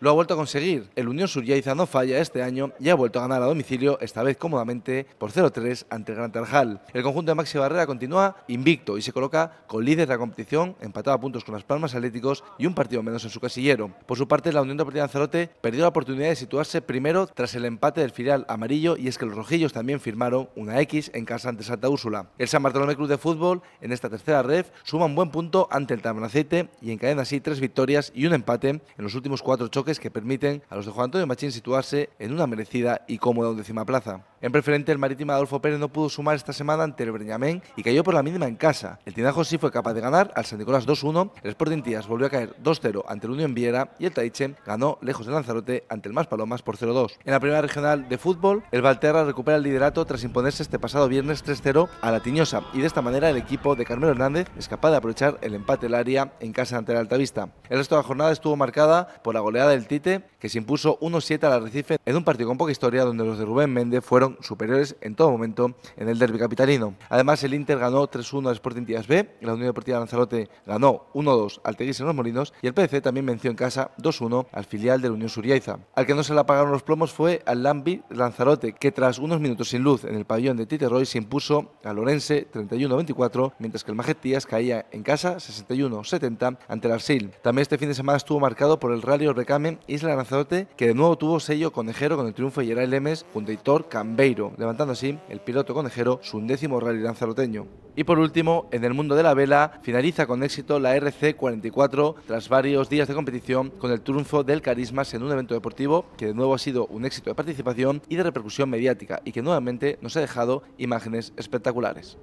lo ha vuelto a conseguir. El Unión Suryaiza no falla este año y ha vuelto a ganar a domicilio, esta vez cómodamente por 0-3 ante el Gran Tarjal. El conjunto de Maxi Barrera continúa invicto y se coloca con líder de la competición, empatado a puntos con las Palmas Atléticos y un partido menos en su casillero. Por su parte, la Unión Deportiva Lanzarote perdió la oportunidad de situarse primero tras el empate del filial amarillo y es que los rojillos también firmaron una X en casa ante Santa Úrsula. El San Bartolomé Club de Fútbol en esta tercera red suma un buen punto ante el Tamanacete y encadena así tres victorias y un empate en los últimos cuatro choques que permiten a los de Juan Antonio Machín situarse en una merecida y cómoda undécima plaza. En preferente, el marítimo Adolfo Pérez no pudo sumar esta semana ante el Breñamén y cayó por la mínima en casa. El Tinajo sí fue capaz de ganar al San Nicolás 2-1, el Sporting Tías volvió a caer 2-0 ante el Unión Viera y el Taiche ganó lejos de Lanzarote ante el Más Palomas por 0-2. En la primera regional de fútbol, el Valterra recupera el liderato tras imponerse este pasado viernes 3-0 a la Tiñosa y de esta manera el equipo de Carmelo Hernández es capaz de aprovechar el empate del área en casa ante el Altavista. El resto de la jornada estuvo marcada por la goleada del Tite, que se impuso 1-7 al Recife en un partido con poca historia donde los de Rubén Méndez fueron superiores en todo momento en el derby capitalino. Además, el Inter ganó 3-1 al Sporting Tías B, la Unión Deportiva Lanzarote ganó 1-2 al Teguís en los Molinos y el PDC también venció en casa 2-1 al filial de la Unión Suriaiza. Al que no se le apagaron los plomos fue al Lambi Lanzarote, que tras unos minutos sin luz en el pabellón de Titeroy se impuso al Lorense 31-24, mientras que el Majetías caía en casa 61-70 ante el Arsil. También este fin de semana estuvo marcado por el Rally Recamen Isla Lanzarote, que de nuevo tuvo sello conejero con el triunfo de Gerard Lemes junto a Hitor Cam Beiro, levantando así el piloto conejero su undécimo rally lanzaroteño. Y por último, en el mundo de la vela, finaliza con éxito la RC44 tras varios días de competición con el triunfo del Carismas en un evento deportivo que de nuevo ha sido un éxito de participación y de repercusión mediática y que nuevamente nos ha dejado imágenes espectaculares.